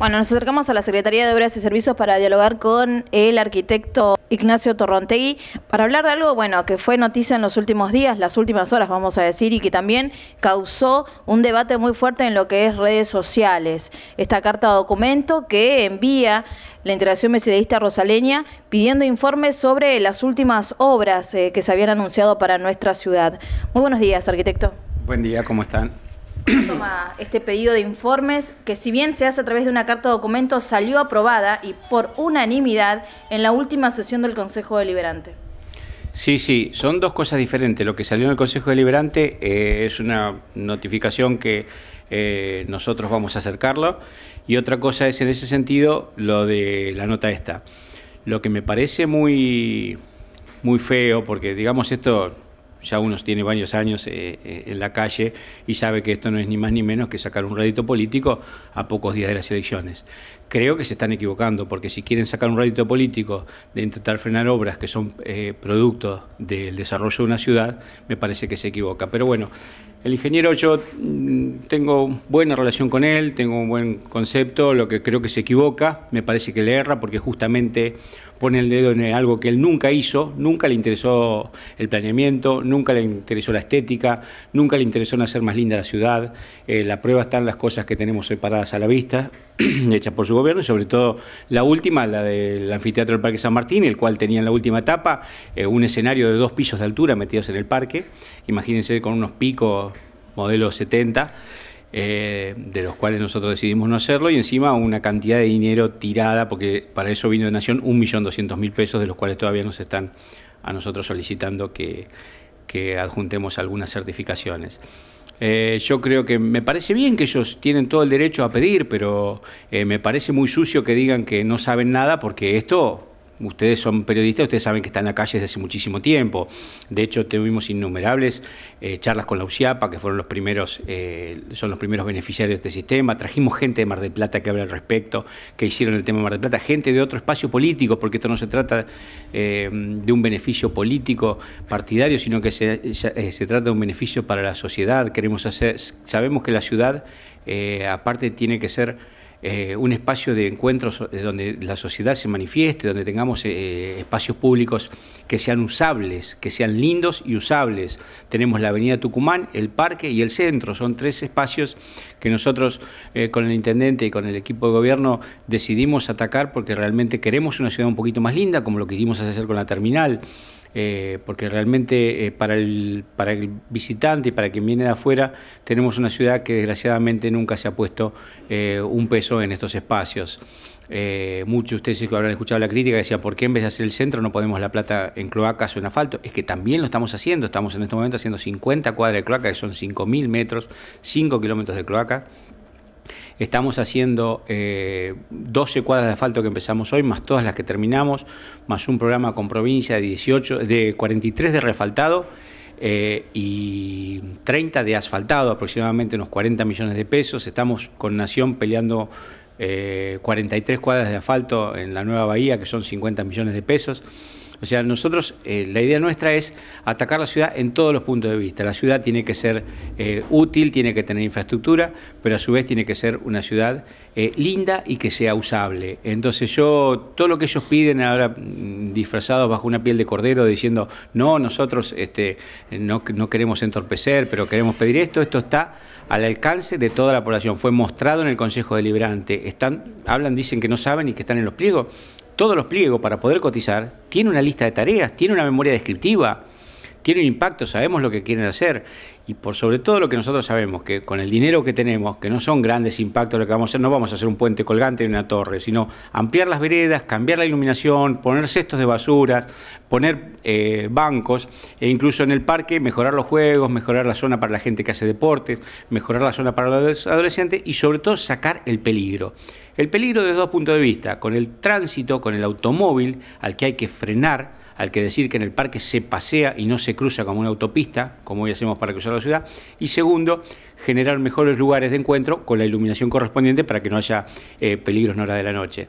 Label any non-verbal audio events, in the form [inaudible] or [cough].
Bueno, nos acercamos a la Secretaría de Obras y Servicios para dialogar con el arquitecto Ignacio Torrontegui para hablar de algo, bueno, que fue noticia en los últimos días, las últimas horas, vamos a decir, y que también causó un debate muy fuerte en lo que es redes sociales. Esta carta documento que envía la integración mesidista rosaleña pidiendo informes sobre las últimas obras eh, que se habían anunciado para nuestra ciudad. Muy buenos días, arquitecto. Buen día, ¿cómo están? toma este pedido de informes que si bien se hace a través de una carta de documento, salió aprobada y por unanimidad en la última sesión del Consejo Deliberante. Sí, sí, son dos cosas diferentes. Lo que salió en el Consejo Deliberante eh, es una notificación que eh, nosotros vamos a acercarlo y otra cosa es en ese sentido lo de la nota esta. Lo que me parece muy, muy feo, porque digamos esto ya uno tiene varios años eh, eh, en la calle y sabe que esto no es ni más ni menos que sacar un rédito político a pocos días de las elecciones creo que se están equivocando, porque si quieren sacar un rédito político de intentar frenar obras que son eh, producto del desarrollo de una ciudad, me parece que se equivoca. Pero bueno, el ingeniero yo mm, tengo buena relación con él, tengo un buen concepto, lo que creo que se equivoca, me parece que le erra porque justamente pone el dedo en algo que él nunca hizo, nunca le interesó el planeamiento, nunca le interesó la estética, nunca le interesó en hacer más linda la ciudad. Eh, la prueba están las cosas que tenemos separadas a la vista, [clears throat] hechas por su y sobre todo la última, la del anfiteatro del Parque San Martín, el cual tenía en la última etapa eh, un escenario de dos pisos de altura metidos en el parque, imagínense con unos picos modelo 70, eh, de los cuales nosotros decidimos no hacerlo, y encima una cantidad de dinero tirada, porque para eso vino de Nación 1.200.000 pesos, de los cuales todavía nos están a nosotros solicitando que adjuntemos algunas certificaciones. Eh, yo creo que me parece bien que ellos tienen todo el derecho a pedir, pero eh, me parece muy sucio que digan que no saben nada porque esto ustedes son periodistas, ustedes saben que están en la calle desde hace muchísimo tiempo. De hecho, tuvimos innumerables eh, charlas con la UCIAPA, que fueron los primeros, eh, son los primeros beneficiarios de este sistema. Trajimos gente de Mar del Plata que habla al respecto, que hicieron el tema de Mar del Plata, gente de otro espacio político, porque esto no se trata eh, de un beneficio político partidario, sino que se, trata de un beneficio para la sociedad. Queremos hacer, sabemos que la ciudad, aparte, tiene que ser eh, un espacio de encuentros eh, donde la sociedad se manifieste, donde tengamos eh, espacios públicos que sean usables, que sean lindos y usables. Tenemos la Avenida Tucumán, el parque y el centro. Son tres espacios que nosotros con el intendente y con el equipo de gobierno decidimos atacar porque realmente queremos una ciudad un poquito más linda, como lo quisimos hacer con la terminal. Eh, porque realmente eh, para, el, para el visitante y para quien viene de afuera tenemos una ciudad que desgraciadamente nunca se ha puesto eh, un peso en estos espacios. muchos de ustedes que habrán escuchado la crítica decían, ¿por qué en vez de hacer el centro no ponemos la plata en cloacas o en asfalto? Es que también lo estamos haciendo, estamos en este momento haciendo 50 cuadras de cloaca, que son 5.000 metros, 5 kilómetros de cloaca. Estamos haciendo 12 eh, cuadras de asfalto que empezamos hoy, más todas las que terminamos, más un programa con provincia de, 18, de 43 de refaltado eh, y 30 de asfaltado, aproximadamente unos 40 millones de pesos. Estamos con Nación peleando 43 eh, cuadras de asfalto en la Nueva Bahía, que son 50 millones de pesos. O sea, nosotros, eh, la idea nuestra es atacar la ciudad en todos los puntos de vista. La ciudad tiene que ser eh, útil, tiene que tener infraestructura, pero a su vez tiene que ser una ciudad eh, linda y que sea usable. Entonces yo, todo lo que ellos piden ahora mm, disfrazados bajo una piel de cordero, diciendo, no, nosotros este, no, queremos entorpecer, pero queremos pedir esto, esto está al alcance de toda la población. Fue mostrado en el Consejo Deliberante. Están, hablan, dicen que no saben y que están en los pliegos todos los pliegos para poder cotizar, tiene una lista de tareas, tiene una memoria descriptiva, tiene un impacto, sabemos lo que quieren hacer y por sobre todo lo que nosotros sabemos, que con el dinero que tenemos, que no son grandes impactos lo que vamos a hacer, no vamos a hacer un puente colgante ni una torre, sino ampliar las veredas, cambiar la iluminación, poner cestos de basuras, poner eh, bancos e incluso en el parque mejorar los juegos, mejorar la zona para la gente que hace deportes, mejorar la zona para los adolescentes y sobre todo sacar el peligro. El peligro desde dos puntos de vista, con el tránsito, con el automóvil al que hay que frenar, al que decir que en el parque se pasea y no se cruza como una autopista, como hoy hacemos para cruzar la ciudad, y segundo, generar mejores lugares de encuentro con la iluminación correspondiente para que no haya eh, peligros en hora de la noche.